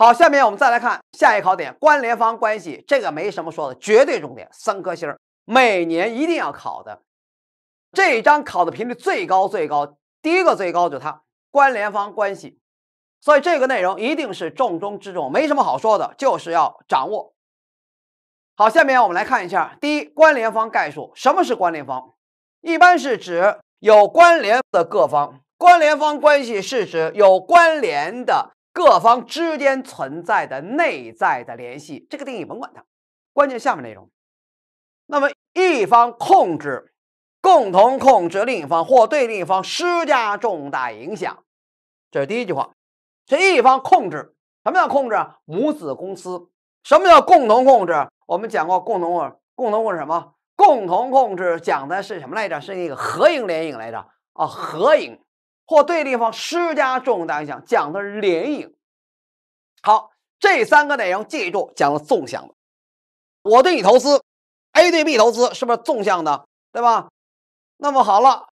好，下面我们再来看下一考点关联方关系，这个没什么说的，绝对重点，三颗星儿，每年一定要考的，这一章考的频率最高最高，第一个最高就它关联方关系，所以这个内容一定是重中之重，没什么好说的，就是要掌握。好，下面我们来看一下，第一关联方概述，什么是关联方？一般是指有关联的各方，关联方关系是指有关联的。各方之间存在的内在的联系，这个定义甭管它，关键下面内容。那么一方控制，共同控制另一方或对另一方施加重大影响，这是第一句话，这一方控制。什么叫控制？母子公司。什么叫共同控制？我们讲过共同共共同控制什么？共同控制讲的是什么来着？是一个合营联营来着啊，合营。或对立方施加重大影响，讲的是联营。好，这三个内容记住，讲了纵向的。我对你投资，A 对 B 投资，是不是纵向的？对吧？那么好了，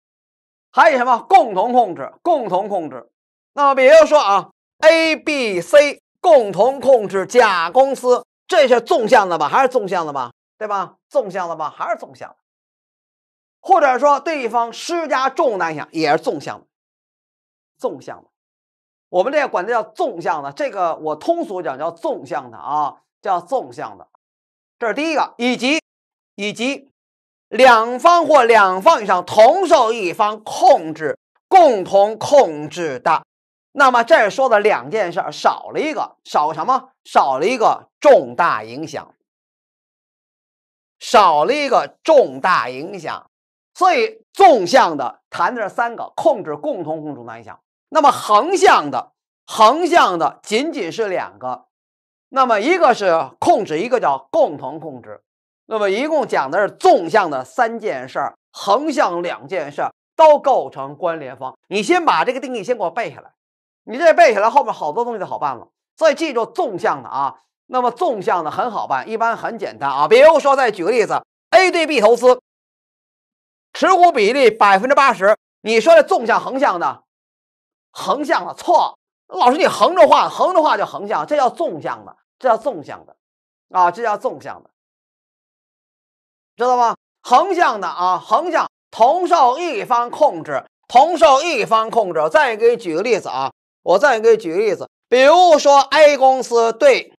还有什么共同控制？共同控制。那么比如说啊，A、B、C 共同控制甲公司，这是纵向的吧？还是纵向的吧？对吧？纵向的吧？还是纵向的？或者说对方施加重大影响，也是纵向的。纵向的，我们这个管它叫纵向的，这个我通俗讲叫纵向的啊，叫纵向的。这是第一个，以及以及两方或两方以上同受一方控制、共同控制的。那么这儿说的两件事少了一个，少什么？少了一个重大影响，少了一个重大影响。所以纵向的谈的是三个控制、共同控制、重大影响。那么横向的，横向的仅仅是两个，那么一个是控制，一个叫共同控制。那么一共讲的是纵向的三件事儿，横向两件事儿都构成关联方。你先把这个定义先给我背下来，你这背下来后面好多东西就好办了。所以记住纵向的啊，那么纵向的很好办，一般很简单啊。比如说再举个例子，A 对 B 投资，持股比例百分之八十，你说的纵向、横向的。横向的错，老师，你横着画，横着画就横向，这叫纵向的，这叫纵向的，啊，这叫纵向的，知道吗？横向的啊，横向同受一方控制，同受一方控制。再给你举个例子啊，我再给你举例子，比如说 A 公司对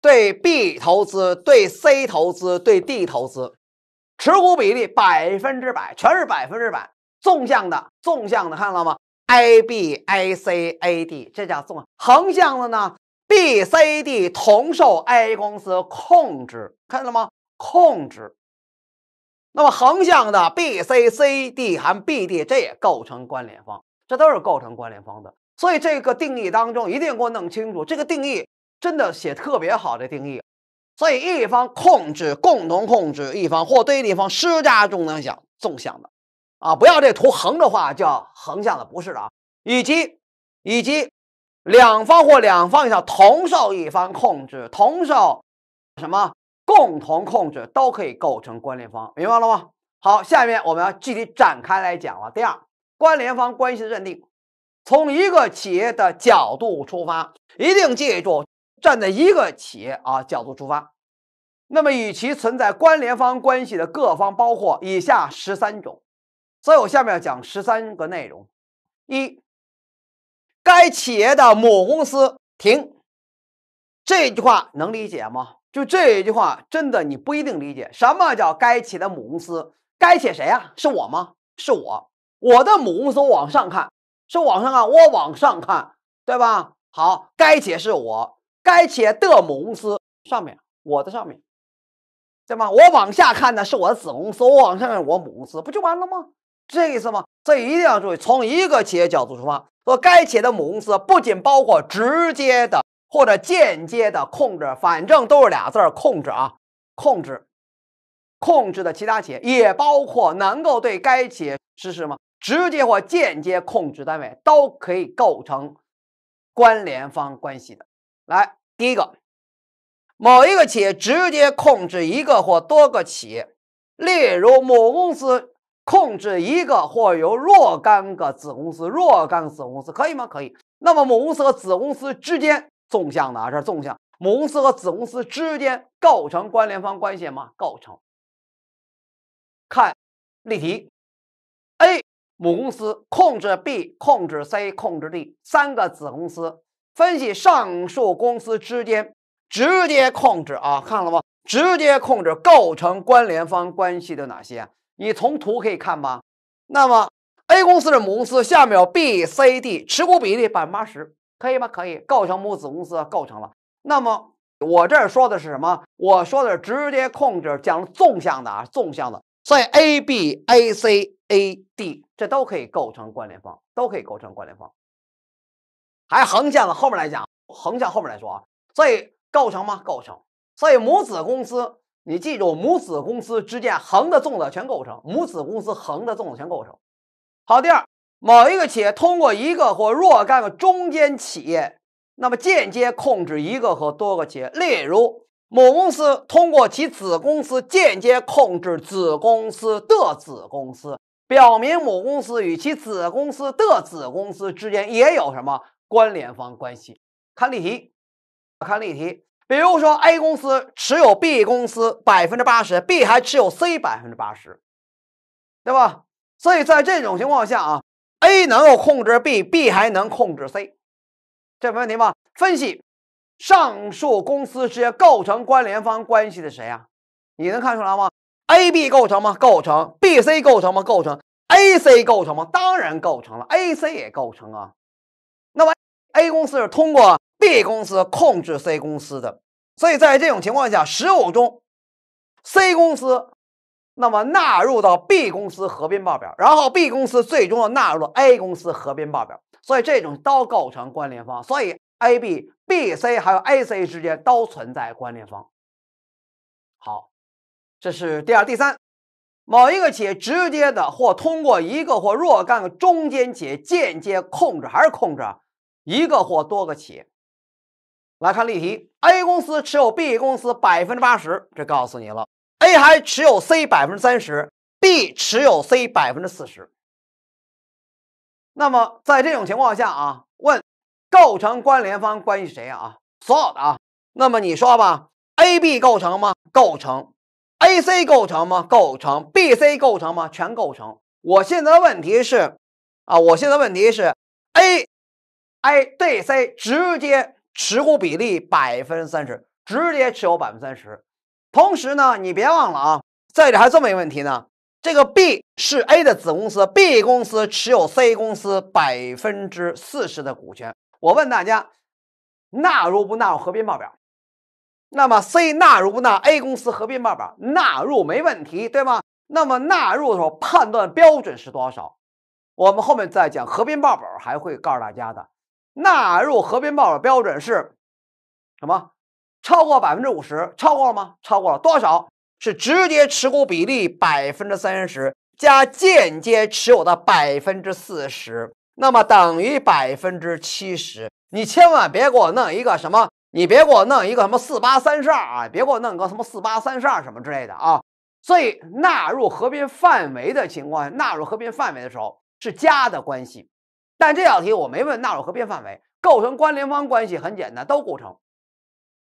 对 B 投资，对 C 投资，对 D 投资，持股比例百分之百，全是百分之百，纵向的，纵向的，看到吗？A B A C A D 这叫纵横向的呢 B C D 同受 A 公司控制，看到了吗？控制。那么横向的 B C C D 和 B D 这也构成关联方，这都是构成关联方的。所以这个定义当中，一定给我弄清楚。这个定义真的写特别好，这定义。所以一方控制，共同控制一方或对一方施加重大影响，纵向的。啊，不要这图横着画叫横向的，不是的啊。以及，以及两方或两方向同受一方控制，同受什么共同控制都可以构成关联方，明白了吗？好，下面我们要具体展开来讲了。第二，关联方关系的认定，从一个企业的角度出发，一定记住站在一个企业啊角度出发。那么与其存在关联方关系的各方包括以下十三种。所以我下面要讲十三个内容。一，该企业的母公司停。这句话能理解吗？就这一句话，真的你不一定理解。什么叫该企业的母公司？该写谁啊？是我吗？是我，我的母公司。我往上看，是往上看，我往上看，对吧？好，该写是我，该写的母公司上面，我的上面，对吗？我往下看的是我的子公司，我往上看我母公司，不就完了吗？这个意思吗？这一定要注意，从一个企业角度出发，说该企业的母公司不仅包括直接的或者间接的控制，反正都是俩字儿控制啊，控制，控制的其他企业，也包括能够对该企业实施什么直接或间接控制单位，都可以构成关联方关系的。来，第一个，某一个企业直接控制一个或多个企业，例如母公司。控制一个或由若干个子公司、若干子公司可以吗？可以。那么母公司和子公司之间纵向的啊，这是纵向。母公司和子公司之间构成关联方关系吗？构成。看例题：A 母公司控制 B，控制 C，控制 D 三个子公司。分析上述公司之间直接控制啊，看了吗？直接控制构成关联方关系的哪些？你从图可以看吧？那么 A 公司的母公司下面有 B、C、D，持股比例百分之八十，可以吗？可以，构成母子公司构成了。那么我这儿说的是什么？我说的是直接控制，讲纵向的啊，纵向的。所以 A、B、A、C、A、D 这都可以构成关联方，都可以构成关联方。还横向的后面来讲，横向后面来说啊，所以构成吗？构成。所以母子公司。你记住，母子公司之间横的、纵的全构成；母子公司横的、纵的全构成。好，第二，某一个企业通过一个或若干个中间企业，那么间接控制一个和多个企业。例如，母公司通过其子公司间接控制子公司的子公司，表明母公司与其子公司的子公司之间也有什么关联方关系？看例题，看例题。比如说，A 公司持有 B 公司百分之八十，B 还持有 C 百分之八十，对吧？所以在这种情况下啊，A 能够控制 B，B 还能控制 C，这没问题吧？分析上述公司之间构成关联方关系的谁啊？你能看出来吗？A、B 构成吗？构成。B、C 构成吗？构成。A、C 构成吗？当然构成了。A、C 也构成啊。那么 A 公司是通过。B 公司控制 C 公司的，所以在这种情况下，十五中 C 公司那么纳入到 B 公司合并报表，然后 B 公司最终又纳入了 A 公司合并报表，所以这种都构成关联方，所以 A、B、B、C 还有 A、C 之间都存在关联方。好，这是第二、第三，某一个企业直接的或通过一个或若干个中间企业间接控制还是控制一个或多个企业。来看例题，A 公司持有 B 公司百分之八十，这告诉你了。A 还持有 C 百分之三十，B 持有 C 百分之四十。那么在这种情况下啊，问构成关联方关系谁啊？所有的啊。那么你说吧，A、B 构成吗？构成。A、C 构成吗？构成。B、C 构成吗？全构成。我现在问题是，啊，我现在问题是 a A 对 C 直接。持股比例百分之三十，直接持有百分之三十。同时呢，你别忘了啊，在这还这么一个问题呢。这个 B 是 A 的子公司，B 公司持有 C 公司百分之四十的股权。我问大家，纳入不纳入合并报表？那么 C 纳入不纳 A 公司合并报表？纳入没问题，对吗？那么纳入的时候判断标准是多少？我们后面再讲合并报表还会告诉大家的。纳入合并报表标准是什么？超过百分之五十，超过了吗？超过了多少？是直接持股比例百分之三十加间接持有的百分之四十，那么等于百分之七十。你千万别给我弄一个什么，你别给我弄一个什么四八三十二啊！别给我弄个什么四八三十二什么之类的啊！所以纳入合并范围的情况下，纳入合并范围的时候是加的关系。但这道题我没问纳入合并范围构成关联方关系很简单，都构成，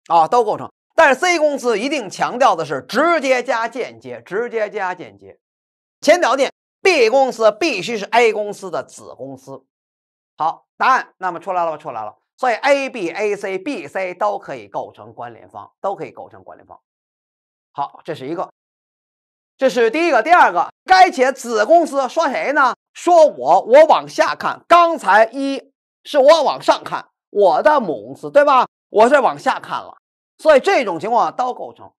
啊，都构成。但是 C 公司一定强调的是直接加间接，直接加间接。前条件 B 公司必须是 A 公司的子公司。好，答案那么出来了吧？出来了。所以 A、B、A、C、B、C 都可以构成关联方，都可以构成关联方。好，这是一个，这是第一个，第二个该写子公司刷谁呢？说我，我往下看。刚才一是我往上看，我的母公司对吧？我是往下看了，所以这种情况都构成。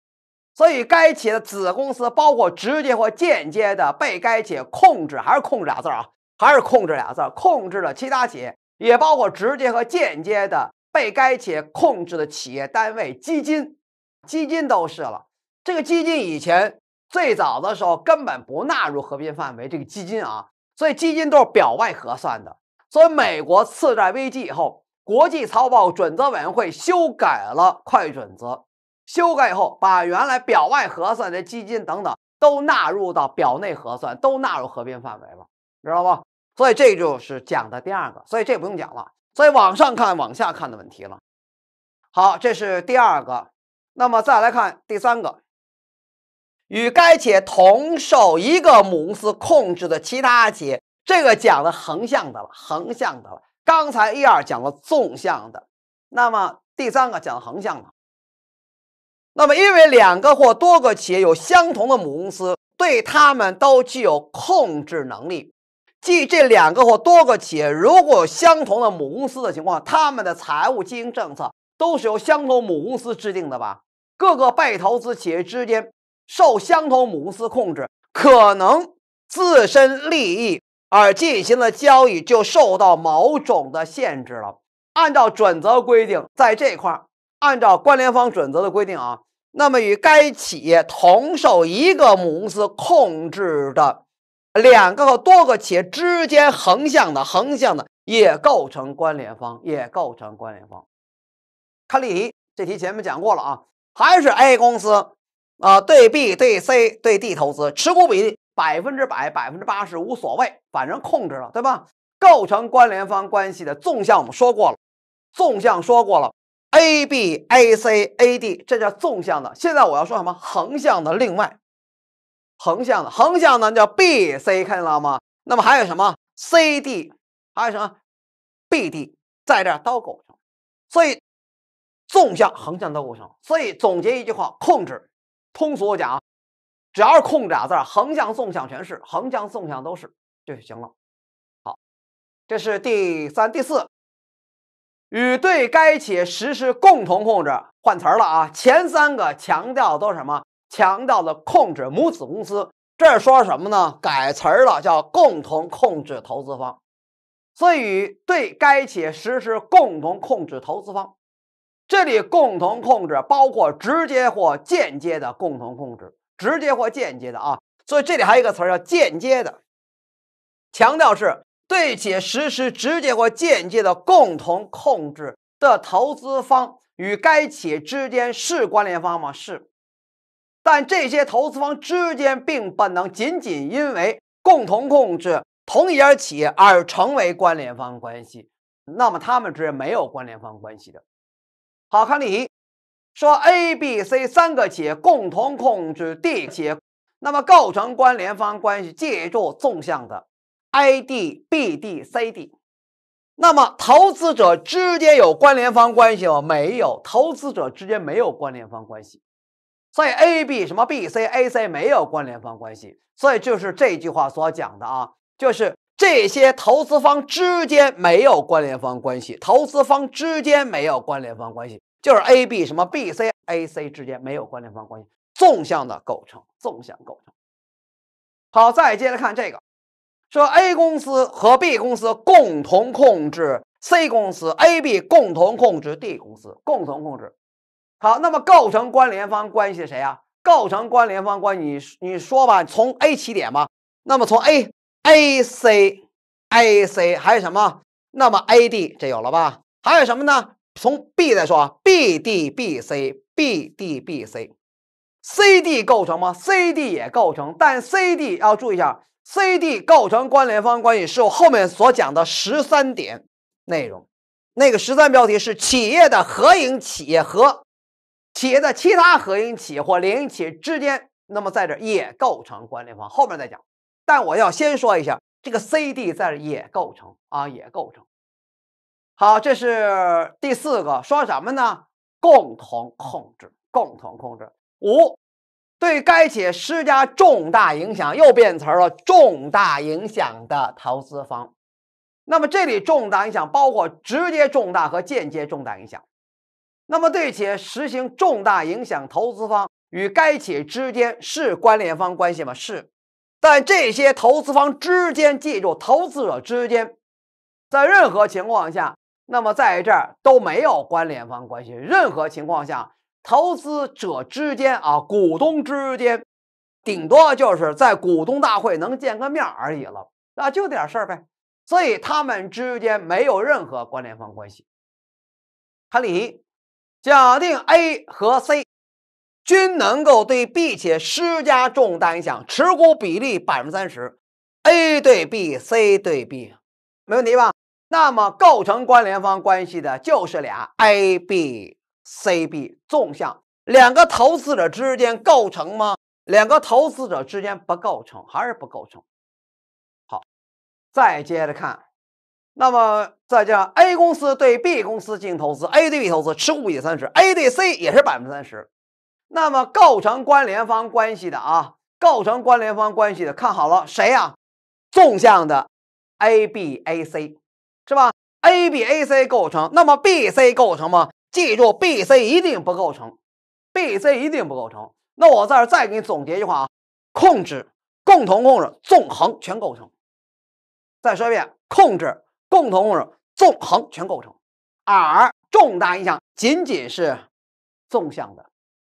所以该企业的子公司，包括直接或间接的被该企业控制，还是控制俩字儿啊？还是控制俩字儿，控制了其他企业，也包括直接和间接的被该企业控制的企业单位、基金，基金都是了。这个基金以前最早的时候根本不纳入合并范围，这个基金啊。所以基金都是表外核算的。所以美国次贷危机以后，国际财报准则委员会修改了会计准则，修改以后把原来表外核算的基金等等都纳入到表内核算，都纳入合并范围了，知道吧？所以这就是讲的第二个。所以这不用讲了。所以往上看、往下看的问题了。好，这是第二个。那么再来看第三个。与该企业同受一个母公司控制的其他企业，这个讲了横向的了，横向的了。刚才一、二讲了纵向的，那么第三个讲横向的。那么，因为两个或多个企业有相同的母公司，对他们都具有控制能力，即这两个或多个企业如果有相同的母公司的情况，他们的财务经营政策都是由相同母公司制定的吧？各个被投资企业之间。受相同母公司控制，可能自身利益而进行的交易，就受到某种的限制了。按照准则规定，在这块儿，按照关联方准则的规定啊，那么与该企业同受一个母公司控制的两个和多个企业之间横向的、横向的也构成关联方，也构成关联方。看例题，这题前面讲过了啊，还是 A 公司。啊，对 B、对 C、对 D 投资，持股比例百分之百、百分之八十无所谓，反正控制了，对吧？构成关联方关系的纵向我们说过了，纵向说过了，A、B、A、C、A、D，这叫纵向的。现在我要说什么？横向的，另外，横向的，横向的叫 B、C，看见了吗？那么还有什么 C、D，还有什么 B、D，在这儿都构成。所以，纵向、横向都构成。所以总结一句话：控制。通俗讲只要是“控”制俩字，横向、纵向全是，横向、纵向都是就行了。好，这是第三、第四。与对该企业实施共同控制，换词儿了啊。前三个强调都是什么？强调的控制母子公司，这说什么呢？改词儿了，叫共同控制投资方。所以，对该企业实施共同控制投资方。这里共同控制包括直接或间接的共同控制，直接或间接的啊，所以这里还有一个词儿叫间接的，强调是对企业实施直接或间接的共同控制的投资方与该企业之间是关联方吗？是，但这些投资方之间并不能仅仅因为共同控制同一家企业而成为关联方关系，那么他们之间没有关联方关系的。好看，题，说 A、B、C 三个企业共同控制 D 企业，那么构成关联方关系，借助纵向的 A、D、B、D、C、D。那么投资者之间有关联方关系吗？没有，投资者之间没有关联方关系，所以 A、B 什么 B、C、A、C 没有关联方关系，所以就是这句话所讲的啊，就是。这些投资方之间没有关联方关系，投资方之间没有关联方关系，就是 A、B 什么 B、C、A、C 之间没有关联方关系。纵向的构成，纵向构成。好，再接着看这个，说 A 公司和 B 公司共同控制 C 公司，A、B 共同控制 D 公司，共同控制。好，那么构成关联方关系谁呀？构成关联方关系，你说吧，从 A 起点吧。那么从 A。AC，AC，还有什么？那么 AD 这有了吧？还有什么呢？从 B 再说，BD，BC，BD，BC，CD 构成吗？CD 也构成，但 CD 要注意一下，CD 构成关联方关系是我后面所讲的十三点内容。那个十三标题是企业的合营企业和企业的其他合营企业或联营企业之间，那么在这也构成关联方，后面再讲。但我要先说一下，这个 C、D 在这也构成啊，也构成。好，这是第四个，说什么呢？共同控制，共同控制。五，对该企业施加重大影响，又变词了，重大影响的投资方。那么这里重大影响包括直接重大和间接重大影响。那么对企业实行重大影响投资方与该企业之间是关联方关系吗？是。在这些投资方之间，记住投资者之间，在任何情况下，那么在这儿都没有关联方关系。任何情况下，投资者之间啊，股东之间，顶多就是在股东大会能见个面而已了，那就点事儿呗。所以他们之间没有任何关联方关系。看例题，假定 A 和 C。均能够对 B 企业施加重大影响，持股比例百分之三十。A 对 B，C 对 B，没问题吧？那么构成关联方关系的就是俩 A、B、C、B 纵向两个投资者之间构成吗？两个投资者之间不构成，还是不构成？好，再接着看，那么再加 A 公司对 B 公司进行投资，A 对 B 投资持股比例三十，A 对 C 也是百分之三十。那么构成关联方关系的啊，构成关联方关系的，看好了谁呀？纵向的 A B A C 是吧？A B A C 构成，那么 B C 构成吗？记住 B C 一定不构成，B C 一定不构成。那我这儿再给你总结一句话啊：控制、共同控制、纵横全构成。再说一遍，控制、共同控制、纵横全构成。而重大影响仅仅是纵向的。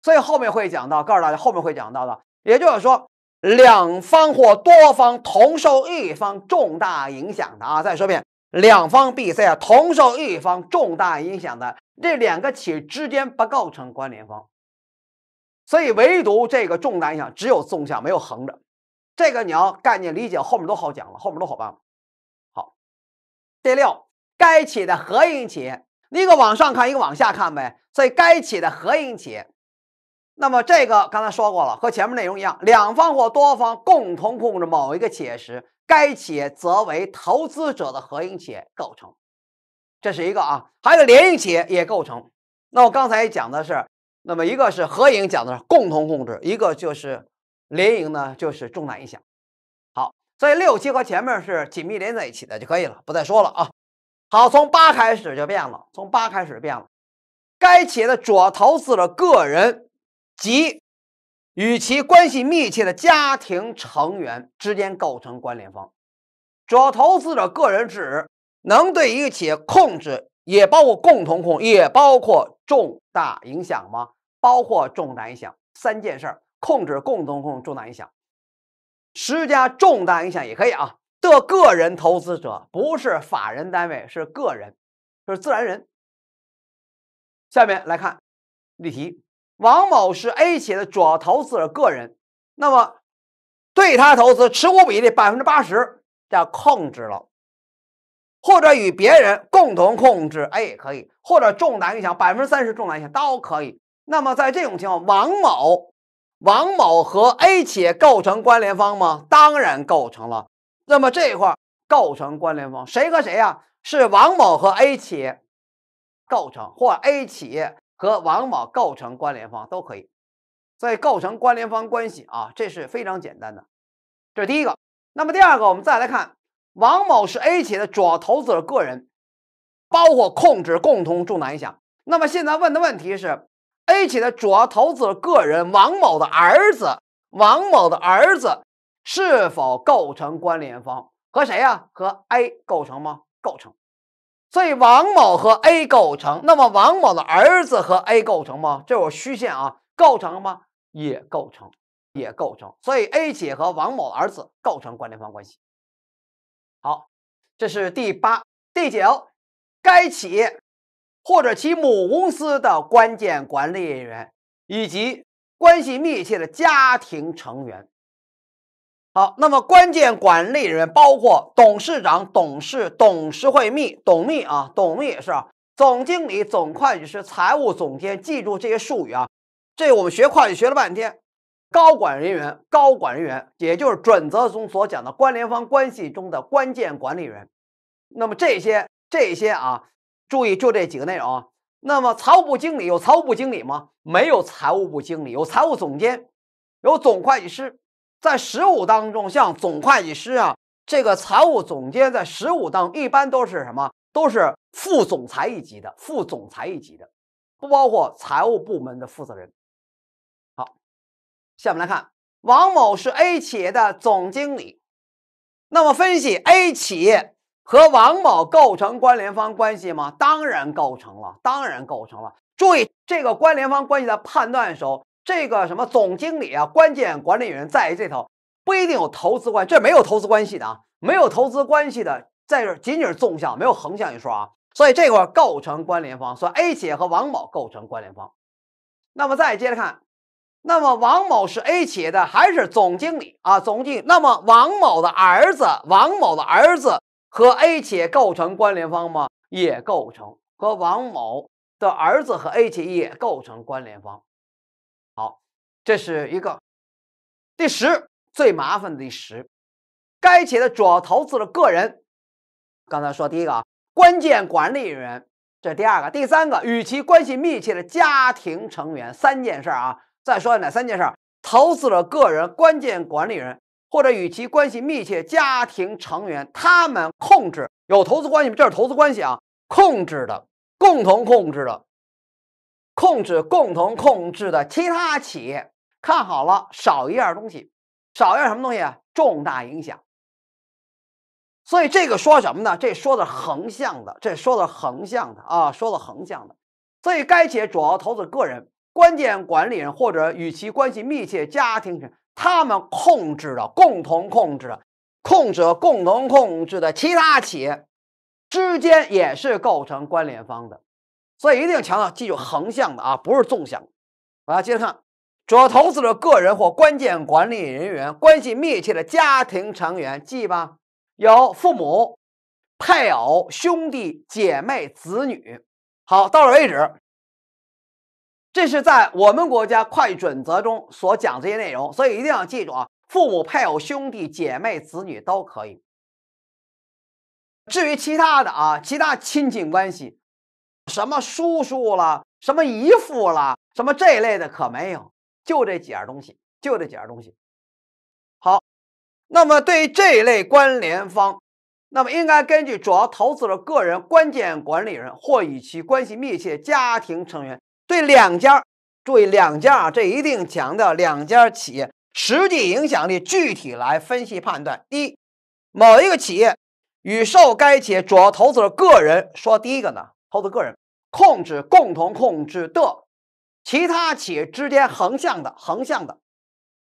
所以后面会讲到，告诉大家后面会讲到的，也就是说，两方或多方同受一方重大影响的啊，再说一遍，两方 c 赛同受一方重大影响的这两个企业之间不构成关联方。所以唯独这个重大影响只有纵向没有横着，这个你要概念理解，后面都好讲了，后面都好办了。好，第六，该企业的合营企业，一个往上看，一个往下看呗。所以该企业的合营企业。那么这个刚才说过了，和前面内容一样，两方或多方共同控制某一个企业时，该企业则为投资者的合营企业构成，这是一个啊，还有联营企业也构成。那我刚才讲的是，那么一个是合营，讲的是共同控制，一个就是联营呢，就是重大影响。好，所以六七和前面是紧密连在一起的就可以了，不再说了啊。好，从八开始就变了，从八开始变了，该企业的主要投资者个人。即与其关系密切的家庭成员之间构成关联方，主要投资者个人指能对一个企业控制，也包括共同控也包括重大影响吗？包括重大影响三件事儿：控制、共同控重大影响。施加重大影响也可以啊。的个人投资者不是法人单位，是个人，是自然人。下面来看例题。王某是 A 企业的主要投资者个人，那么对他投资持股比例百分之八十的控制了，或者与别人共同控制，哎，可以，或者重大影响百分之三十重大影响都可以。那么在这种情况，王某、王某和 A 企业构成关联方吗？当然构成了。那么这一块构成关联方，谁和谁呀？是王某和 A 企业构成，或 A 企业。和王某构成关联方都可以，所以构成关联方关系啊，这是非常简单的，这是第一个。那么第二个，我们再来看，王某是 A 企业的主要投资者个人，包括控制、共同重大影响。那么现在问的问题是，A 企业的主要投资者个人王某的儿子，王某的儿子是否构成关联方？和谁呀？和 A 构成吗？构成。所以王某和 A 构成，那么王某的儿子和 A 构成吗？这有虚线啊，构成吗？也构成，也构成。所以 A 姐和王某儿子构成关联方关系。好，这是第八、第九，该企业或者其母公司的关键管理人员以及关系密切的家庭成员。好，那么关键管理人员包括董事长、董事、董事会秘董秘啊，董秘也是啊，总经理、总会计师、财务总监，记住这些术语啊。这我们学会计学了半天，高管人员，高管人员也就是准则中所讲的关联方关系中的关键管理人那么这些这些啊，注意就这几个内容。啊。那么财务部经理有财务部经理吗？没有财务部经理，有财务总监，有总会计师。在十五当中，像总会计师啊，这个财务总监在十五当一般都是什么？都是副总裁一级的，副总裁一级的，不包括财务部门的负责人。好，下面来看，王某是 A 企业的总经理，那么分析 A 企业和王某构成关联方关系吗？当然构成了，当然构成了。注意这个关联方关系的判断时候。这个什么总经理啊，关键管理人员在这头不一定有投资关，这没有投资关系的，啊，没有投资关系的，在这仅仅是纵向，没有横向一说啊。所以这块构成关联方，以 A 企业和王某构成关联方。那么再接着看，那么王某是 A 企业的还是总经理啊？总经理。那么王某的儿子，王某的儿子和 A 企业构成关联方吗？也构成，和王某的儿子和 A 企业也构成关联方。这是一个第十最麻烦的第十，该企业的主要投资者个人，刚才说第一个啊，关键管理人员，这是第二个，第三个与其关系密切的家庭成员，三件事儿啊。再说哪三件事儿？投资者个人、关键管理人或者与其关系密切家庭成员，他们控制有投资关系吗？这是投资关系啊，控制的、共同控制的、控制共同控制的其他企业。看好了，少一样东西，少一样什么东西？啊？重大影响。所以这个说什么呢？这说的是横向的，这说的是横向的啊，说的横向的。所以该企业主要投资个人、关键管理人或者与其关系密切家庭，他们控制的、共同控制、的、控制共同控制的其他企业之间也是构成关联方的。所以一定要强调记住横向的啊，不是纵向。来，接着看。主要投资者个人或关键管理人员关系密切的家庭成员，记吧，有父母、配偶、兄弟姐妹、子女。好，到此为止。这是在我们国家会计准则中所讲这些内容，所以一定要记住啊，父母、配偶、兄弟姐妹、子女都可以。至于其他的啊，其他亲戚关系，什么叔叔了、什么姨父了、什么这一类的，可没有。就这几样东西，就这几样东西。好，那么对于这类关联方，那么应该根据主要投资者个人、关键管理人或与其关系密切家庭成员对两家，注意两家啊，这一定强调两家企业实际影响力，具体来分析判断。一，某一个企业与受该企业主要投资者个人说，第一个呢，投资个人控制、共同控制的。其他企业之间横向的，横向的，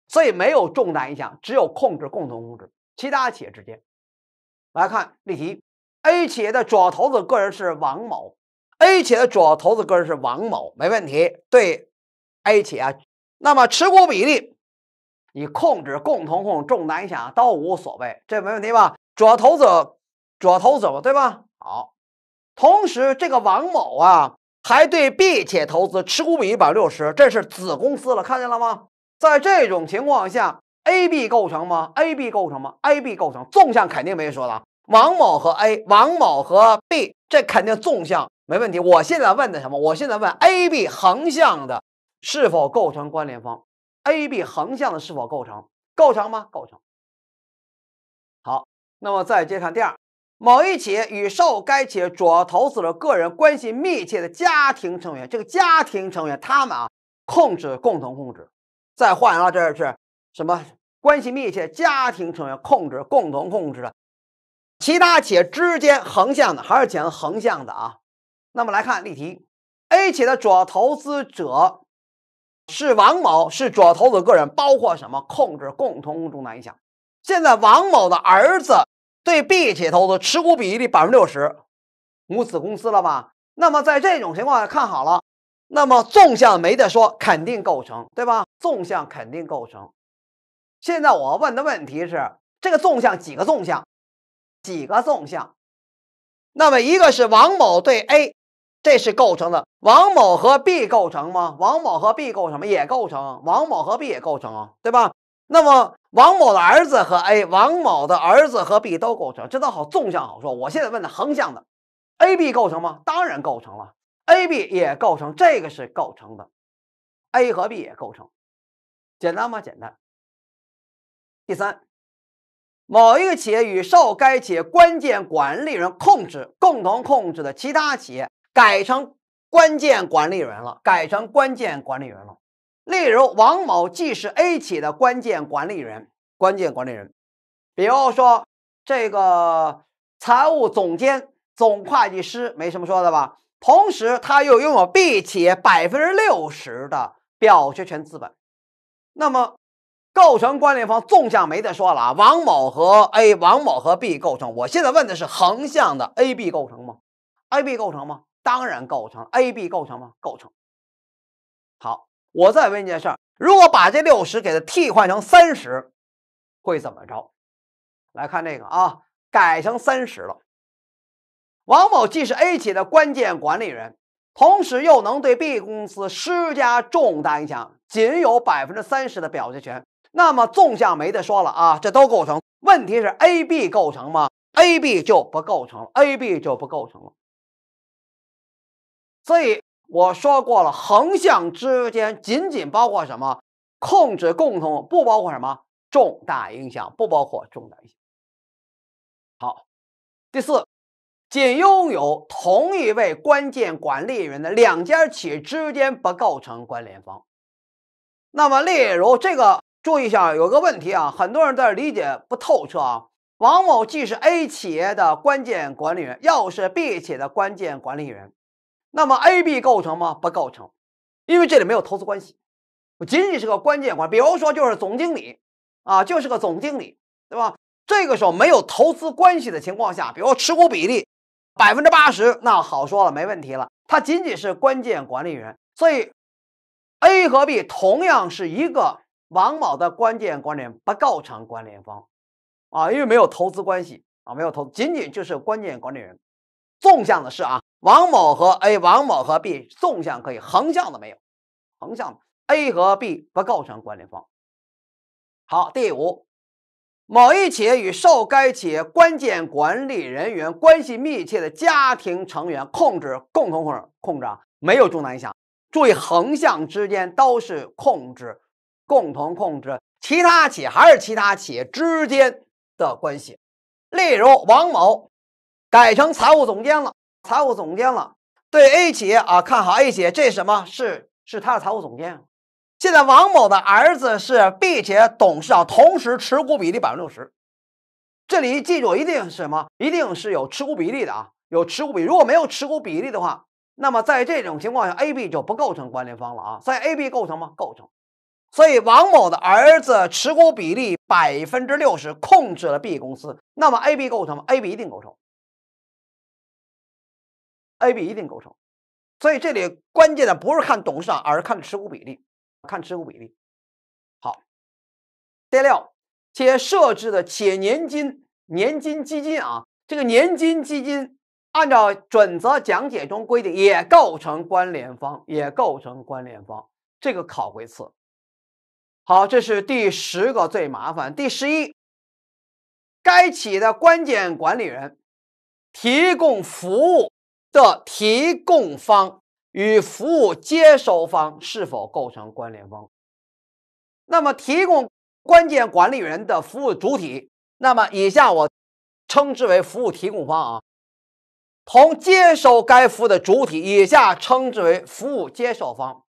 所以没有重大影响，只有控制、共同控制，其他企业之间。来看例题：A 企业的主要投资个人是王某，A 企业的主要投资个人是王某，没问题，对，A 企业，那么持股比例，你控制、共同控，重大影响都无所谓，这没问题吧？主要投资，主要投资，对吧？好，同时这个王某啊。还对 B 且投资，持股比例百分之六十，这是子公司了，看见了吗？在这种情况下，A、B 构成吗？A、B 构成吗？A、B 构成，纵向肯定没说了，王某和 A，王某和 B，这肯定纵向没问题。我现在问的什么？我现在问 A、B 横向的是否构成关联方？A、B 横向的是否构成？构成吗？构成。好，那么再接看第二。某一企业与受该企业主要投资者个人关系密切的家庭成员，这个家庭成员他们啊控制共同控制。再换啊，这是什么关系密切家庭成员控制共同控制的？其他企业之间横向的还是讲横向的啊？那么来看例题：A 企业的主要投资者是王某，是主要投资个人，包括什么控制共同控制的影响？现在王某的儿子。对 B 企业投资持股比例百分之六十，母子公司了吧？那么在这种情况下看好了，那么纵向没得说，肯定构成，对吧？纵向肯定构成。现在我问的问题是，这个纵向几个纵向？几个纵向？那么一个是王某对 A，这是构成的。王某和 B 构成吗？王某和 B 构成吗？也构成。王某和 B 也构成，对吧？那么王某的儿子和 A，王某的儿子和 B 都构成，这都好纵向好说。我现在问的横向的，A、B 构成吗？当然构成了，A、B 也构成，这个是构成的。A 和 B 也构成，简单吗？简单。第三，某一个企业与受该企业关键管理人控制、共同控制的其他企业，改成关键管理人了，改成关键管理人了。例如，王某既是 A 企业的关键管理人，关键管理人，比如说这个财务总监、总会计师，没什么说的吧。同时，他又拥有 B 企业百分之六十的表决权资本。那么，构成关联方，纵向没得说了啊。王某和 A，王某和 B 构成。我现在问的是横向的，A、B 构成吗？A、B 构成吗？当然构成。A、B 构成吗？构成。好。我再问一件事，如果把这六十给它替换成三十，会怎么着？来看这个啊，改成三十了。王某既是 A 企业的关键管理人，同时又能对 B 公司施加重大影响，仅有百分之三十的表决权。那么纵向没得说了啊，这都构成。问题是 A、B 构成吗？A、B 就不构成，A、B 就不构成了。所以。我说过了，横向之间仅仅包括什么控制共同，不包括什么重大影响，不包括重大影响。好，第四，仅拥有同一位关键管理人的两家企业之间不构成关联方。那么，例如这个，注意一下，有个问题啊，很多人在理解不透彻啊。王某既是 A 企业的关键管理人又是 B 企业的关键管理人那么 A、B 构成吗？不构成，因为这里没有投资关系，仅仅是个关键关比如说，就是总经理啊，就是个总经理，对吧？这个时候没有投资关系的情况下，比如持股比例百分之八十，那好说了，没问题了，他仅仅是关键管理人员。所以 A 和 B 同样是一个王某的关键关联，不构成关联方啊，因为没有投资关系啊，没有投仅仅就是关键管理人员。纵向的是啊，王某和 A、王某和 B 纵向可以，横向的没有，横向 A 和 B 不构成关联方。好，第五，某一企业与受该企业关键管理人员关系密切的家庭成员控制共同控制控制啊，没有重大影响。注意，横向之间都是控制共同控制，其他企业还是其他企业之间的关系。例如，王某。改成财务总监了，财务总监了，对 A 企业啊看好 A 企业，这是什么？是是他的财务总监。现在王某的儿子是 B 企业董事长，同时持股比例百分之六十。这里记住，一定是什么？一定是有持股比例的啊，有持股比。如果没有持股比例的话，那么在这种情况下，A、B 就不构成关联方了啊。在 A、B 构成吗？构成。所以王某的儿子持股比例百分之六十，控制了 B 公司，那么 A、B 构成吗？A、B 一定构成。A、B 一定构成，所以这里关键的不是看董事长，而是看持股比例，看持股比例。好，第六，且设置的企业年金年金基金啊，这个年金基金按照准则讲解中规定，也构成关联方，也构成关联方，这个考过一次。好，这是第十个最麻烦，第十一，该企业的关键管理人提供服务。的提供方与服务接收方是否构成关联方？那么提供关键管理人的服务主体，那么以下我称之为服务提供方啊，同接收该服务的主体，以下称之为服务接收方。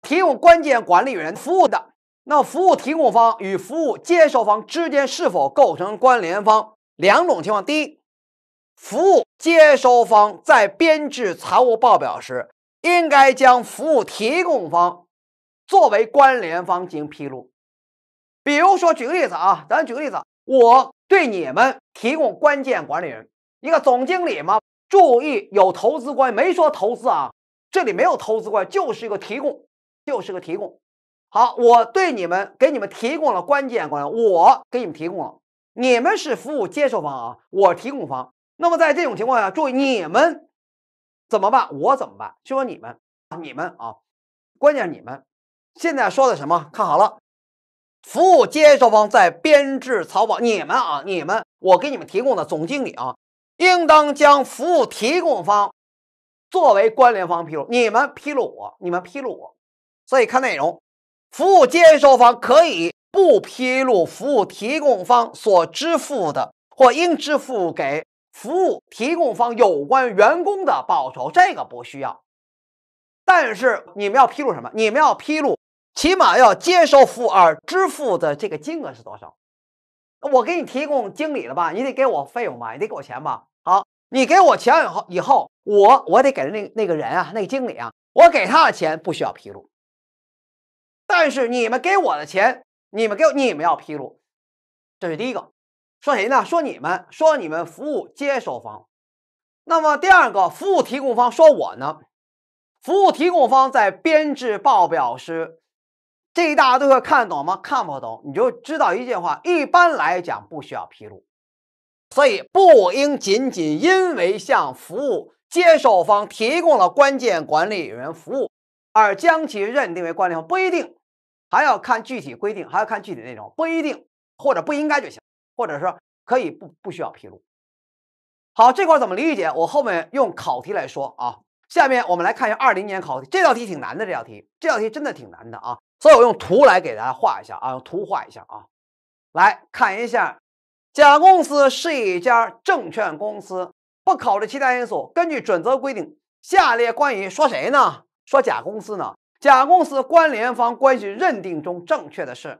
提供关键管理人服务的那服务提供方与服务接收方之间是否构成关联方？两种情况：第一。服务接收方在编制财务报表时，应该将服务提供方作为关联方进行披露。比如说，举个例子啊，咱举个例子，我对你们提供关键管理人一个总经理嘛。注意，有投资关没说投资啊，这里没有投资关，就是一个提供，就是个提供。好，我对你们给你们提供了关键管理，我给你们提供了，你们是服务接收方啊，我提供方。那么在这种情况下，注意你们怎么办？我怎么办？就说你们，你们啊，关键是你们现在说的什么？看好了，服务接收方在编制草稿，你们啊，你们，我给你们提供的总经理啊，应当将服务提供方作为关联方披露。你们披露我，你们披露我。所以看内容，服务接收方可以不披露服务提供方所支付的或应支付给。服务提供方有关员工的报酬，这个不需要。但是你们要披露什么？你们要披露，起码要接收服务而支付的这个金额是多少？我给你提供经理了吧，你得给我费用吧？你得给我钱吧？好，你给我钱以后，以后我我得给那那个人啊，那个经理啊，我给他的钱不需要披露。但是你们给我的钱，你们给你们要披露，这是第一个。说谁呢？说你们，说你们服务接受方。那么第二个服务提供方，说我呢？服务提供方在编制报表时，这大家都会看懂吗？看不懂你就知道一句话：一般来讲不需要披露。所以不应仅仅因为向服务接受方提供了关键管理人员服务而将其认定为关联方，不一定还要看具体规定，还要看具体内容，不一定或者不应该就行。或者说可以不不需要披露。好，这块怎么理解？我后面用考题来说啊。下面我们来看一下二零年考题，这道题挺难的，这道题这道题真的挺难的啊。所以我用图来给大家画一下啊，用图画一下啊。来看一下，甲公司是一家证券公司，不考虑其他因素，根据准则规定，下列关于说谁呢？说甲公司呢？甲公司关联方关系认定中正确的是，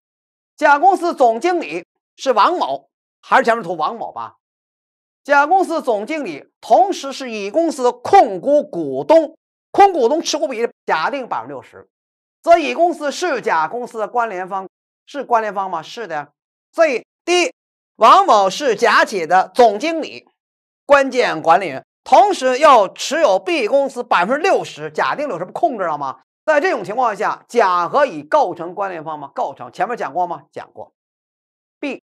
甲公司总经理。是王某，还是前面图王某吧？甲公司总经理同时是乙公司控股股东，控股股东持股比例假定百分之六十，则乙公司是甲公司的关联方，是关联方吗？是的。所以，第一，王某是甲企业的总经理，关键管理人员，同时又持有 B 公司百分之六十，假定六十，不控制了吗？在这种情况下，甲和乙构成关联方吗？构成，前面讲过吗？讲过。B，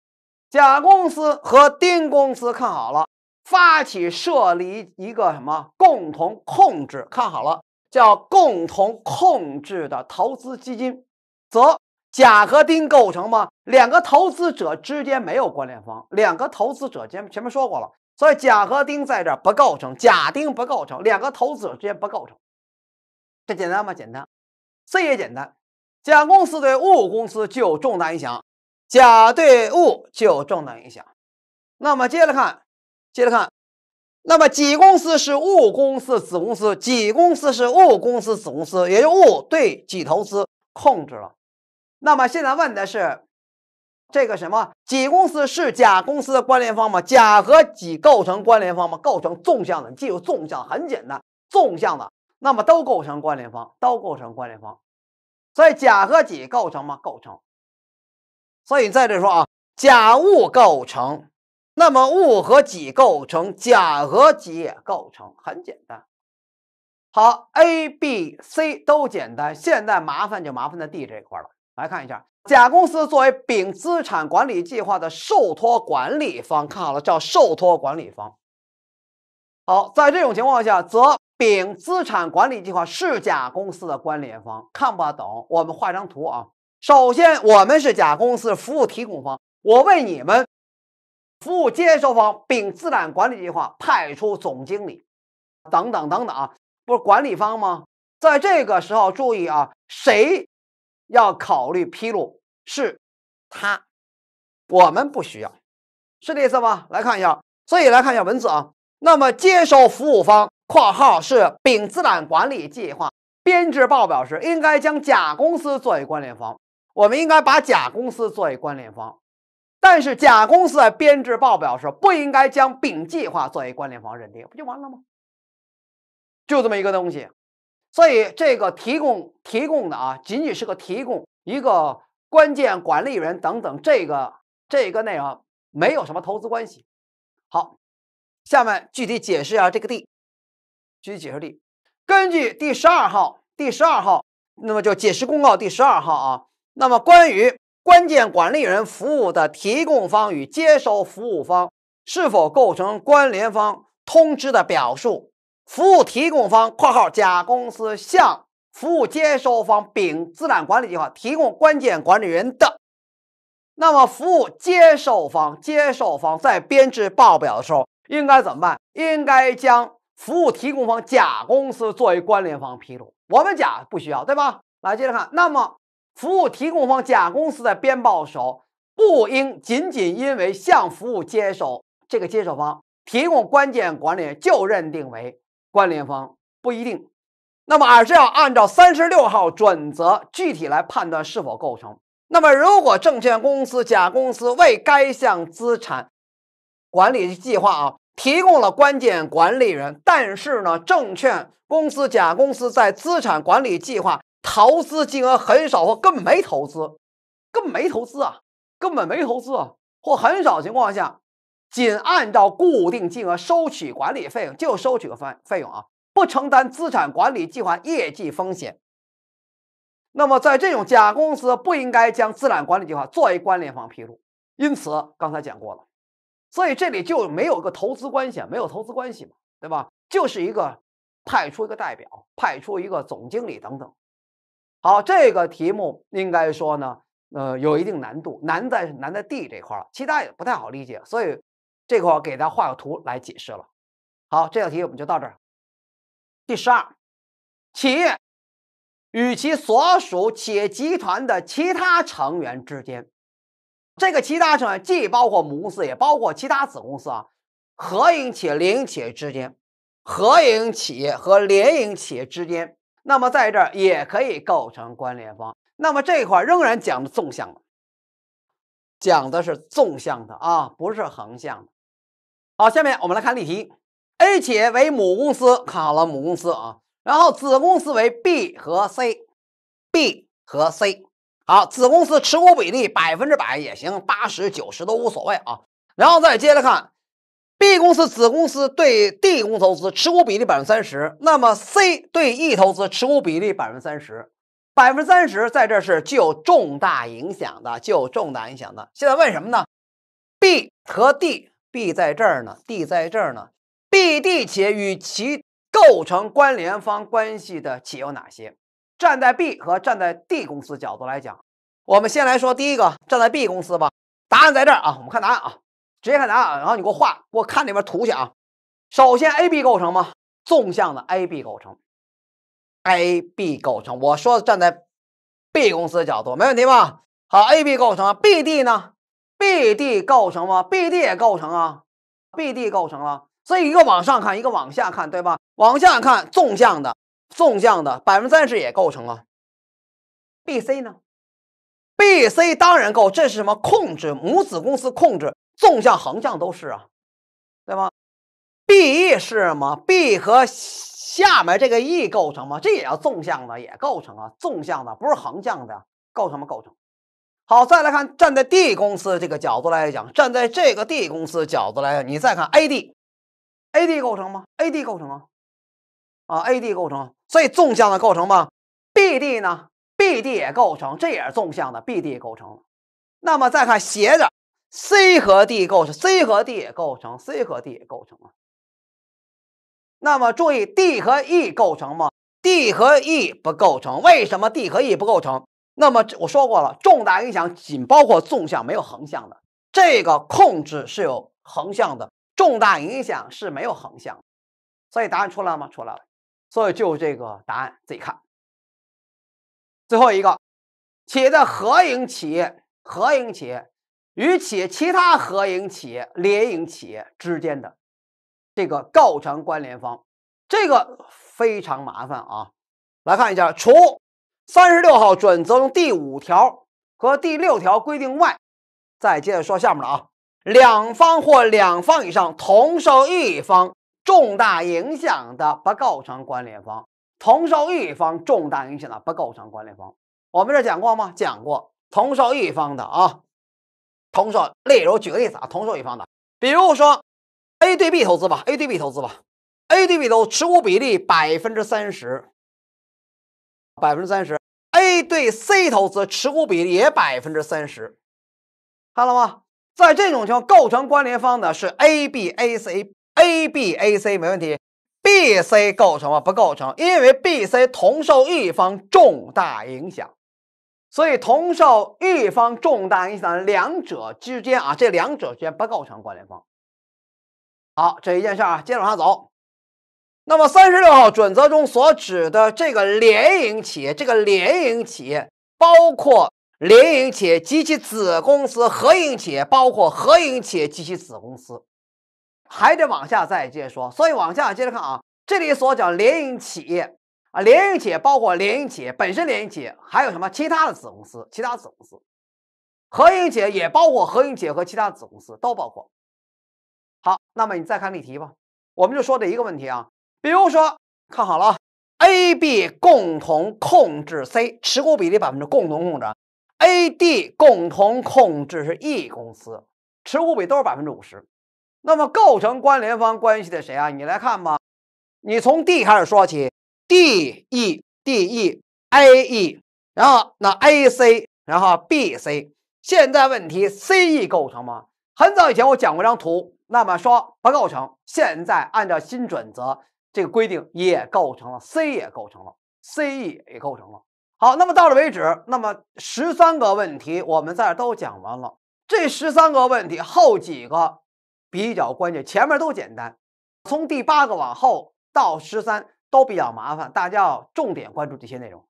甲公司和丁公司看好了，发起设立一个什么共同控制？看好了，叫共同控制的投资基金，则甲和丁构成吗？两个投资者之间没有关联方，两个投资者前前面说过了，所以甲和丁在这不构成，甲丁不构成，两个投资者之间不构成，这简单吗？简单。C 也简单，甲公司对戊公司具有重大影响。甲对戊就有重大影响，那么接下来看，接着看，那么己公司是戊公司子公司，己公司是戊公司子公司，也就戊对己投资控制了。那么现在问的是这个什么？己公司是甲公司的关联方吗？甲和己构成关联方吗？构成纵向的，记住纵向，很简单，纵向的，那么都构成关联方，都构成关联方。所以甲和己构成吗？构成。所以在这说啊，甲物构成，那么物和己构成，甲和己构成，很简单。好，A、B、C 都简单，现在麻烦就麻烦在 D 这块了。来看一下，甲公司作为丙资产管理计划的受托管理方，看好了叫受托管理方。好，在这种情况下，则丙资产管理计划是甲公司的关联方。看不懂，我们画张图啊。首先，我们是甲公司服务提供方，我为你们服务接收方丙资产管理计划派出总经理，等等等等，啊，不是管理方吗？在这个时候注意啊，谁要考虑披露是他，我们不需要，是这意思吗？来看一下，所以来看一下文字啊。那么，接收服务方（括号是丙资产管理计划）编制报表时，应该将甲公司作为关联方。我们应该把甲公司作为关联方，但是甲公司在编制报表时不应该将丙计划作为关联方认定，不就完了吗？就这么一个东西。所以这个提供提供的啊，仅仅是个提供一个关键管理人等等，这个这个内容没有什么投资关系。好，下面具体解释一下这个 D，具体解释 D，根据第十二号第十二号，那么就解释公告第十二号啊。那么，关于关键管理人服务的提供方与接收服务方是否构成关联方通知的表述，服务提供方（括号甲公司）向服务接收方丙资产管理计划提供关键管理人的，那么服务接受方、接受方在编制报表的时候应该怎么办？应该将服务提供方甲公司作为关联方披露。我们甲不需要，对吧？来，接着看，那么。服务提供方甲公司的编报手不应仅仅因为向服务接受这个接受方提供关键管理就认定为关联方不一定，那么而是要按照三十六号准则具体来判断是否构成。那么如果证券公司甲公司为该项资产管理计划啊提供了关键管理人，但是呢，证券公司甲公司在资产管理计划。投资金额很少或根本没投资，根本没投资啊，根本没投资啊，或很少情况下，仅按照固定金额收取管理费用，就收取个费费用啊，不承担资产管理计划业绩风险。那么，在这种甲公司不应该将资产管理计划作为关联方披露。因此，刚才讲过了，所以这里就没有个投资关系，没有投资关系嘛，对吧？就是一个派出一个代表，派出一个总经理等等。好，这个题目应该说呢，呃，有一定难度，难在难在 D 这块儿，其他也不太好理解，所以这块儿给大家画个图来解释了。好，这道题我们就到这儿。第十二，企业与其所属企业集团的其他成员之间，这个其他成员既包括母公司，也包括其他子公司啊，合营企业、联营企业之间，合营企业和联营企业之间。那么在这儿也可以构成关联方。那么这块仍然讲的纵向的，讲的是纵向的啊，不是横向的。好，下面我们来看例题。A 企业为母公司，看好了母公司啊。然后子公司为 B 和 C，B 和 C。好，子公司持股比例百分之百也行，八十、九十都无所谓啊。然后再接着看。B 公司子公司对 D 公司投资持股比例百分之三十，那么 C 对 E 投资持股比例百分之三十，百分之三十在这是具有重大影响的，具有重大影响的。现在问什么呢？B 和 D，B 在这儿呢，D 在这儿呢。B、D 且与其构成关联方关系的企业有哪些？站在 B 和站在 D 公司角度来讲，我们先来说第一个，站在 B 公司吧。答案在这儿啊，我们看答案啊。直接看答案，然后你给我画，我看里边图去啊。首先，AB 构成吗？纵向的 AB 构成，AB 构成。我说站在 B 公司的角度，没问题吧？好，AB 构成，BD 呢？BD 构成吗？BD 也构成啊，BD 构成了。所以一个往上看，一个往下看，对吧？往下看，纵向的，纵向的百分之三十也构成了。BC 呢？BC 当然够，这是什么？控制母子公司控制。纵向、横向都是啊，对吗？B E 是吗？B 和下面这个 E 构成吗？这也要纵向的，也构成啊。纵向的不是横向的呀，构成吗？构成。好，再来看，站在 D 公司这个角度来讲，站在这个 D 公司角度来讲，你再看 A D，A D 构成吗？A D 构成啊，啊，A D 构成，所以纵向的构成吧。B D 呢？B D 也构成，这也是纵向的。B D 也构成。那么再看斜着。C 和 D 构成，C 和 D 也构成，C 和 D 也构成啊。那么注意，D 和 E 构成吗？D 和 E 不构成，为什么 D 和 E 不构成？那么我说过了，重大影响仅包括纵向，没有横向的。这个控制是有横向的，重大影响是没有横向。所以答案出来了吗？出来了。所以就这个答案自己看。最后一个，企业的合营企业，合营企业。与企业其他合营企业、联营企业之间的这个构成关联方，这个非常麻烦啊。来看一下，除三十六号准则中第五条和第六条规定外，再接着说下面的啊。两方或两方以上同受一方重大影响的，不构成关联方；同受一方重大影响的，不构成关联方。我们这儿讲过吗？讲过，同受一方的啊。同受，例如举个例子啊，同受一方的，比如说 A 对 B 投资吧，A 对 B 投资吧，A 对 B 投持股比例百分之三十，百分之三十，A 对 C 投资持股比例也百分之三十，看了吗？在这种情况构成关联方的是 A B A C A B A C 没问题，B C 构成吗？不构成，因为 B C 同受一方重大影响。所以，同受一方重大影响两者之间啊，这两者之间不构成关联方。好，这一件事儿啊，接着往下走。那么，三十六号准则中所指的这个联营企业，这个联营企业包括联营企业及其子公司，合营企业包括合营企业及其子公司，还得往下再接着说。所以，往下接着看啊，这里所讲联营企业。啊，联营企业包括联营企业本身，联营企业还有什么其他的子公司？其他子公司，合营企业也包括合营企业和其他子公司，都包括。好，那么你再看例题吧，我们就说这一个问题啊。比如说，看好了，A、B 共同控制 C，持股比例百分之共同控制；A、D 共同控制是 E 公司，持股比都是百分之五十。那么构成关联方关系的谁啊？你来看吧，你从 D 开始说起。d e d e a e，然后那 a c，然后 b c，现在问题 c e 构成吗？很早以前我讲过张图，那么说不构成。现在按照新准则，这个规定也构成了，c 也构成了，c e 也构成了。好，那么到了为止，那么十三个问题我们在这都讲完了。这十三个问题后几个比较关键，前面都简单。从第八个往后到十三。都比较麻烦，大家要重点关注这些内容。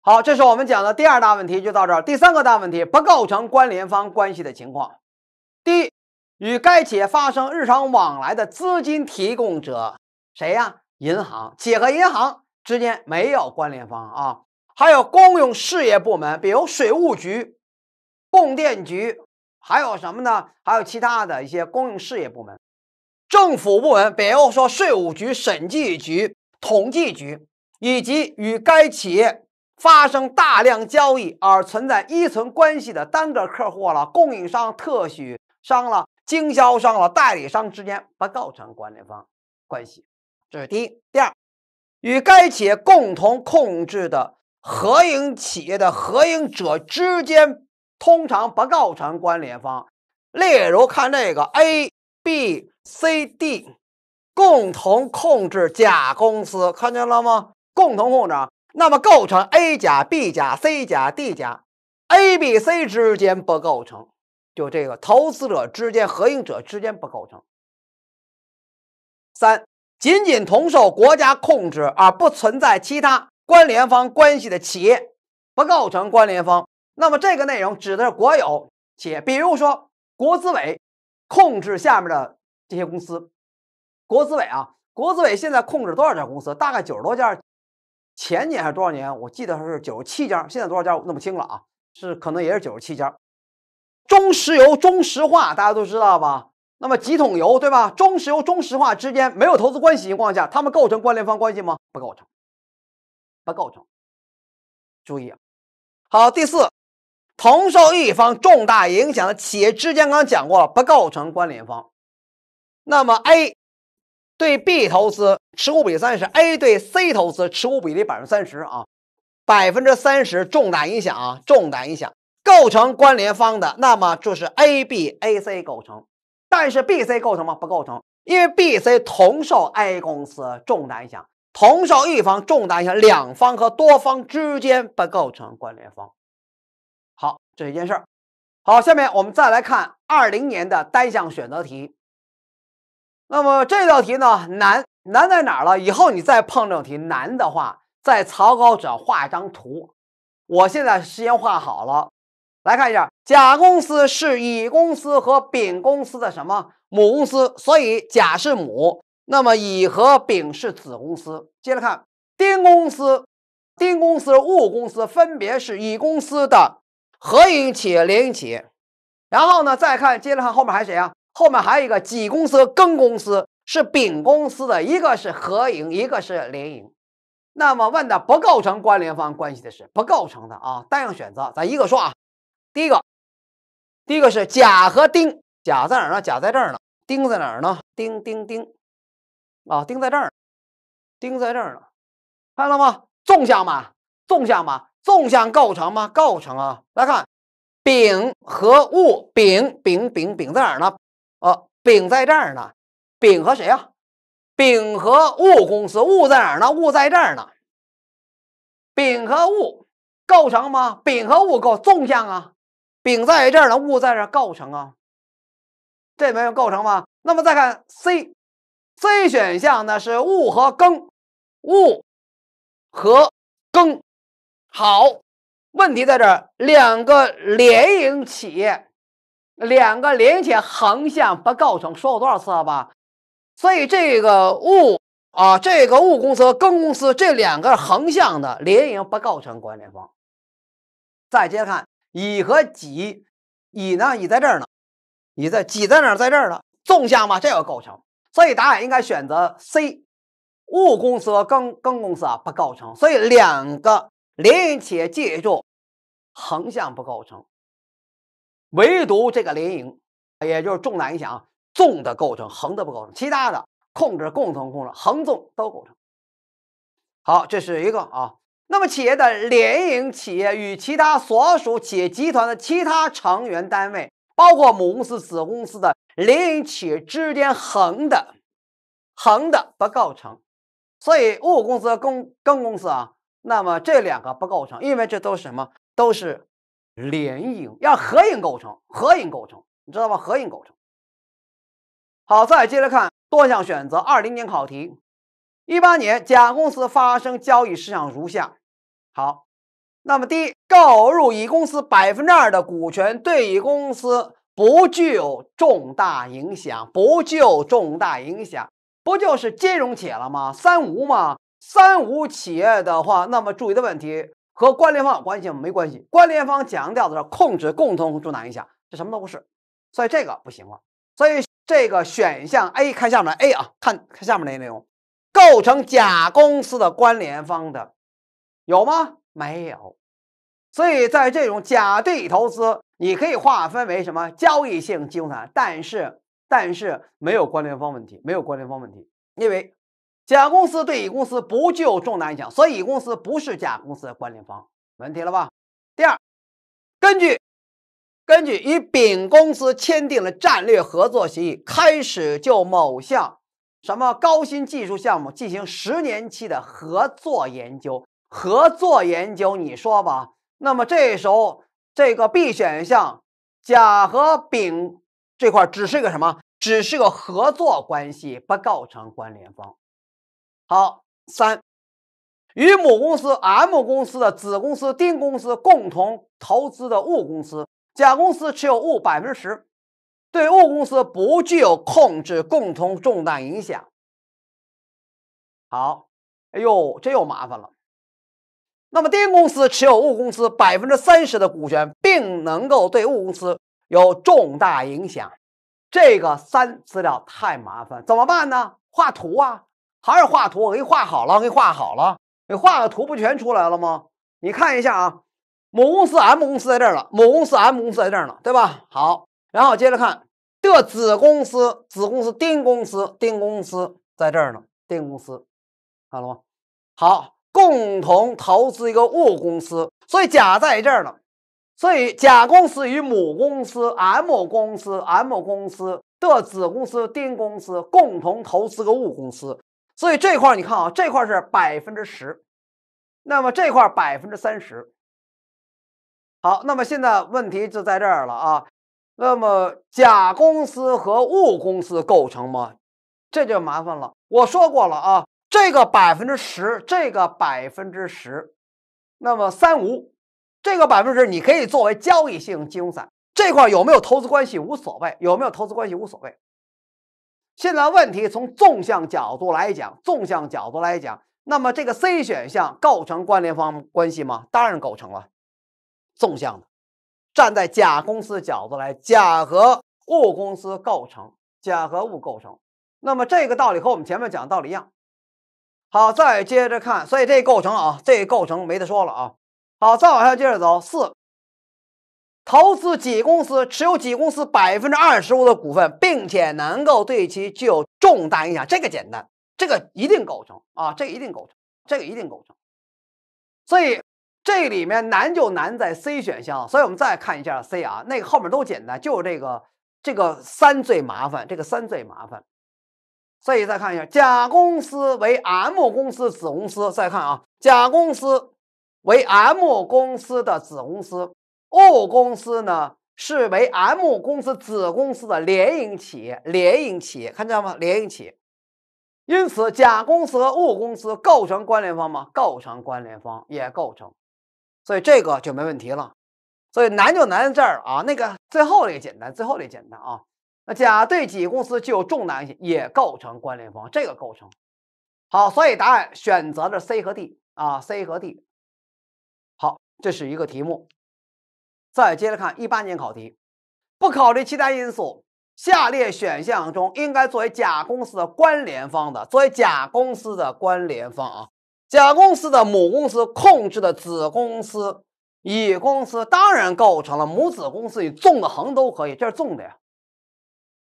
好，这是我们讲的第二大问题，就到这儿。第三个大问题，不构成关联方关系的情况：第一，与该企业发生日常往来的资金提供者，谁呀？银行。企业和银行之间没有关联方啊。还有公用事业部门，比如水务局、供电局，还有什么呢？还有其他的一些公用事业部门、政府部门。比如说税务局、审计局。统计局以及与该企业发生大量交易而存在依存关系的单个客户了、供应商、特许商了、经销商了、代理商之间不构成关联方关系。这是第一。第二，与该企业共同控制的合营企业的合营者之间通常不构成关联方。例如，看这个 A、B、C、D。共同控制甲公司，看见了吗？共同控制，那么构成 A 甲、B 甲、C 甲、D 甲，A、B、C 之间不构成，就这个投资者之间、合营者之间不构成。三，仅仅同受国家控制而不存在其他关联方关系的企业，不构成关联方。那么这个内容指的是国有企业，比如说国资委控制下面的这些公司。国资委啊，国资委现在控制多少家公司？大概九十多家。前年还是多少年？我记得是九十七家。现在多少家？我弄不清了啊，是可能也是九十七家。中石油、中石化大家都知道吧？那么几桶油对吧？中石油、中石化之间没有投资关系情况下，他们构成关联方关系吗？不构成，不构成。注意啊，好，第四，同受益方重大影响的企业之间，刚讲过了，不构成关联方。那么 A。对 B 投资持股比例三十 A 对 C 投资持股比例百分之三十啊，百分之三十重大影响啊，重大影响构成关联方的，那么就是 A B A C 构成，但是 B C 构成吗？不构成，因为 B C 同受 A 公司重大影响，同受一方重大影响，两方和多方之间不构成关联方。好，这一件事儿。好，下面我们再来看二零年的单项选择题。那么这道题呢难难在哪儿了？以后你再碰这种题难的话，在草稿纸上画一张图。我现在时间画好了，来看一下，甲公司是乙公司和丙公司的什么母公司，所以甲是母，那么乙和丙是子公司。接着看丁公司，丁公司戊公司分别是乙公司的合营企业、联营企业。然后呢，再看，接着看后面还有谁啊？后面还有一个己公司、庚公司是丙公司的，一个是合营，一个是联营。那么问的不构成关联方关系的是不构成的啊。单项选择，咱一个说啊。第一个，第一个是甲和丁。甲在哪儿呢？甲在这儿呢。丁在哪儿呢？丁丁丁，啊，丁在这儿，丁在这儿呢。看到了吗？纵向嘛，纵向嘛，纵向构成吗？构成啊。来看丙和戊。丙丙丙丙在哪儿呢？哦，丙在这儿呢，丙和谁呀？丙和戊公司，戊在哪儿呢？戊在这儿呢，丙和戊构成吗？丙和戊构纵向啊，丙在这儿呢，戊在这儿构成啊，这没有构成吗？那么再看 C，C 选项呢是戊和庚，戊和庚，好，问题在这儿，两个联营企业。两个连起横向不构成，说过多少次了吧？所以这个物啊，这个物公司、庚公司这两个横向的联营不构成关联方。再接着看乙和己，乙呢，乙在这儿呢，乙在，己在哪儿？在这儿呢，纵向嘛，这个构成。所以答案应该选择 C，物公司和庚庚公司啊不构成，所以两个连起，记住，横向不构成。唯独这个联营，也就是重大影响，纵的构成，横的不构成。其他的控制共同控制，横纵都构成。好，这是一个啊。那么企业的联营企业与其他所属企业集团的其他成员单位，包括母公司、子公司的联营企业之间，横的，横的不构成。所以，物公司和公公公司啊，那么这两个不构成，因为这都是什么？都是。联营，要合营构成，合营构成，你知道吗？合营构成。好，再接着看多项选择。二零年考题，一八年甲公司发生交易事项如下。好，那么第一，购入乙公司百分之二的股权，对乙公司不具有重大影响，不具有重大影响，不就是金融企业了吗？三无吗？三无企业的话，那么注意的问题。和关联方有关系吗？没关系。关联方强调的是控制共同重大影响，这什么都不是，所以这个不行了。所以这个选项 A，看下面 A 啊，看看下面那些内容构成甲公司的关联方的有吗？没有。所以在这种甲地投资，你可以划分为什么交易性金融资产，但是但是没有关联方问题，没有关联方问题，因为。甲公司对乙公司不具有重大影响，所以乙公司不是甲公司的关联方，没问题了吧？第二，根据根据与丙公司签订了战略合作协议，开始就某项什么高新技术项目进行十年期的合作研究，合作研究你说吧。那么这时候这个 B 选项，甲和丙这块只是个什么？只是个合作关系，不构成关联方。好三，与母公司 M 公司的子公司丁公司共同投资的物公司，甲公司持有物百分之十，对物公司不具有控制，共同重大影响。好，哎呦，这又麻烦了。那么丁公司持有物公司百分之三十的股权，并能够对物公司有重大影响，这个三资料太麻烦，怎么办呢？画图啊。还是画图，我给你画好了，我给你画好了，你画个图不全出来了吗？你看一下啊，母公司 M 公司在这儿了，母公司 M 公司在这儿呢，对吧？好，然后接着看的子公司，子公司丁公司，丁公司在这儿呢，丁公司，看了吗？好，共同投资一个物公司，所以甲在这儿呢，所以甲公司与母公司 M 公司、M 公司的子公司丁公司共同投资个物公司。所以这块儿你看啊，这块儿是百分之十，那么这块儿百分之三十。好，那么现在问题就在这儿了啊。那么甲公司和戊公司构成吗？这就麻烦了。我说过了啊，这个百分之十，这个百分之十，那么三无，这个百分之你，可以作为交易性金融资产。这块儿有没有投资关系无所谓，有没有投资关系无所谓。现在问题从纵向角度来讲，纵向角度来讲，那么这个 C 选项构成关联方关系吗？当然构成了，纵向的，站在甲公司角度来，甲和物公司构成，甲和物构成，那么这个道理和我们前面讲的道理一样。好，再接着看，所以这构成啊，这构成没得说了啊。好，再往下接着走四。投资几公司持有几公司百分之二十五的股份，并且能够对其具有重大影响，这个简单，这个一定构成啊，这个一定构成，这个一定构成。所以这里面难就难在 C 选项，所以我们再看一下 C 啊，那个后面都简单，就这个这个三最麻烦，这个三最麻烦。所以再看一下，甲公司为 M 公司子公司，再看啊，甲公司为 M 公司的子公司。O 公司呢是为 M 公司子公司的联营企业，联营企业看见了吗？联营企业，因此甲公司和 O 公司构成关联方吗？构成关联方，也构成，所以这个就没问题了。所以难就难在这儿啊。那个最后那个简单，最后那个简单啊。那甲对乙公司具有重大影响，也构成关联方，这个构成。好，所以答案选择的 C 和 D 啊，C 和 D。好，这是一个题目。再接着看一八年考题，不考虑其他因素，下列选项中应该作为甲公司的关联方的，作为甲公司的关联方啊，甲公司的母公司控制的子公司乙公司，当然构成了母子公司，你纵的横都可以，这是纵的呀。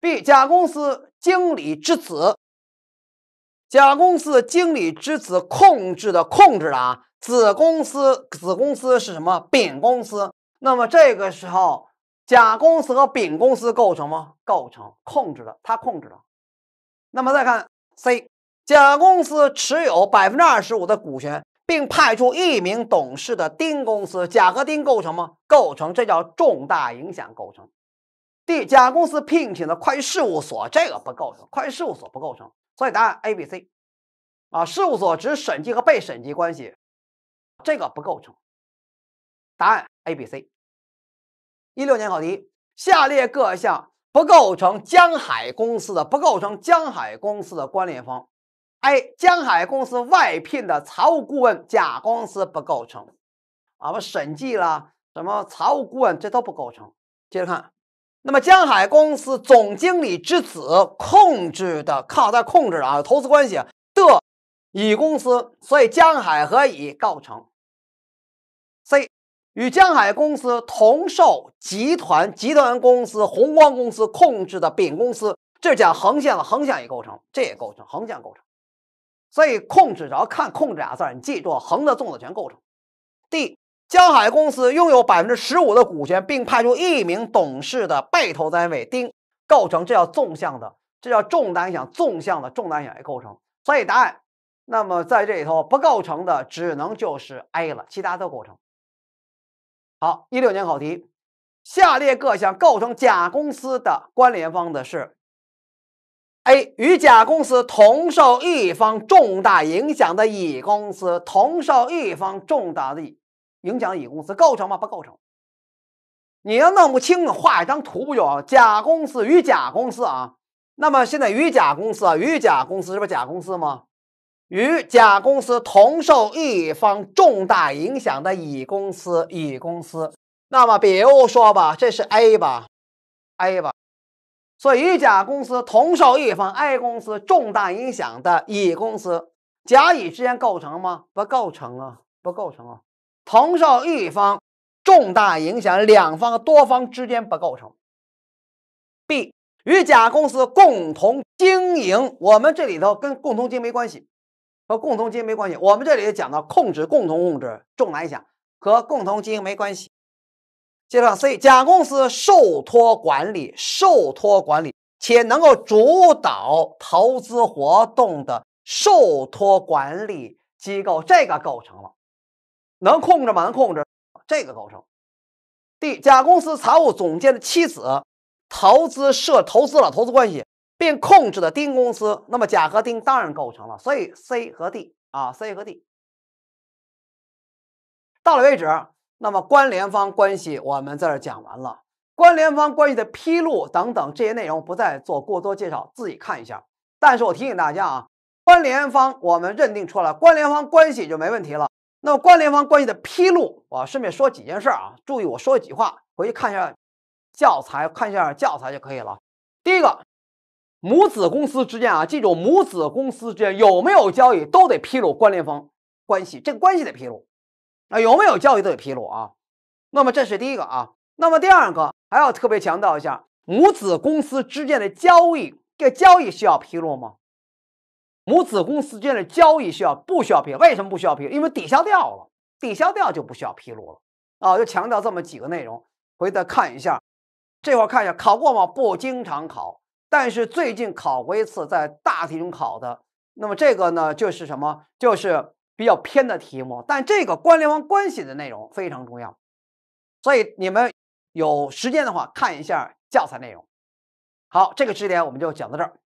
B 甲公司经理之子，甲公司经理之子控制的控制的啊子公司子公司是什么？丙公司。那么这个时候，甲公司和丙公司构成吗？构成，控制的，它控制的。那么再看 C，甲公司持有百分之二十五的股权，并派出一名董事的丁公司，甲和丁构成吗？构成，这叫重大影响构成。D，甲公司聘请的会计事务所，这个不构成，会计事务所不构成。所以答案 A、B、C。啊，事务所只审计和被审计关系，这个不构成。答案 A、B、C。一六年考题，下列各项不构成江海公司的不构成江海公司的关联方，A 江海公司外聘的财务顾问甲公司不构成，啊，不审计啦，什么财务顾问，这都不构成。接着看，那么江海公司总经理之子控制的，靠在控制啊，投资关系的乙公司，所以江海和乙构成。与江海公司同受集团集团公司宏光公司控制的丙公司，这叫横向了，横向也构成，这也构成横向构成。所以控制只要看控制俩字儿，你记住横的纵的全构成。D 江海公司拥有百分之十五的股权，并派出一名董事的被投单位丁，构成这叫纵向的，这叫重单项，纵向的重单向也构成。所以答案，那么在这里头不构成的只能就是 A 了，其他都构成。好，一六年考题，下列各项构成甲公司的关联方的是：A 与甲公司同受一方重大影响的乙公司，同受一方重大的影响乙公司构成吗？不构成。你要弄不清，画一张图不就？甲公司与甲公司啊，那么现在与甲公司啊，与甲公司，这不是甲公司吗？与甲公司同受一方重大影响的乙公司，乙公司，那么比如说吧，这是 A 吧，A 吧，所以与甲公司同受一方 A 公司重大影响的乙公司，甲乙之间构成吗？不构成啊，不构成啊，同受一方重大影响，两方多方之间不构成。B 与甲公司共同经营，我们这里头跟共同经没关系。和共同经营没关系，我们这里也讲到控制、共同控制、重来影和共同经营没关系。接着，C，甲公司受托管理，受托管理且能够主导投资活动的受托管理机构，这个构成了能控制吗？能控制，这个构成。D，甲公司财务总监的妻子投资涉投资了投资关系。并控制的丁公司，那么甲和丁当然构成了，所以 C 和 D 啊，C 和 D 到了为止。那么关联方关系我们在这讲完了，关联方关系的披露等等这些内容不再做过多介绍，自己看一下。但是我提醒大家啊，关联方我们认定出来，关联方关系就没问题了。那么关联方关系的披露我顺便说几件事啊，注意我说几句话，回去看一下教材，看一下教材就可以了。第一个。母子公司之间啊，这种母子公司之间有没有交易，都得披露关联方关系，这个关系得披露，啊，有没有交易都得披露啊。那么这是第一个啊。那么第二个还要特别强调一下，母子公司之间的交易，这交易需要披露吗？母子公司之间的交易需要不需要披露？为什么不需要披露？因为抵消掉了，抵消掉就不需要披露了啊。就强调这么几个内容，回头看一下，这块看一下，考过吗？不经常考。但是最近考过一次，在大题中考的，那么这个呢，就是什么？就是比较偏的题目。但这个关联方关系的内容非常重要，所以你们有时间的话看一下教材内容。好，这个知识点我们就讲到这儿。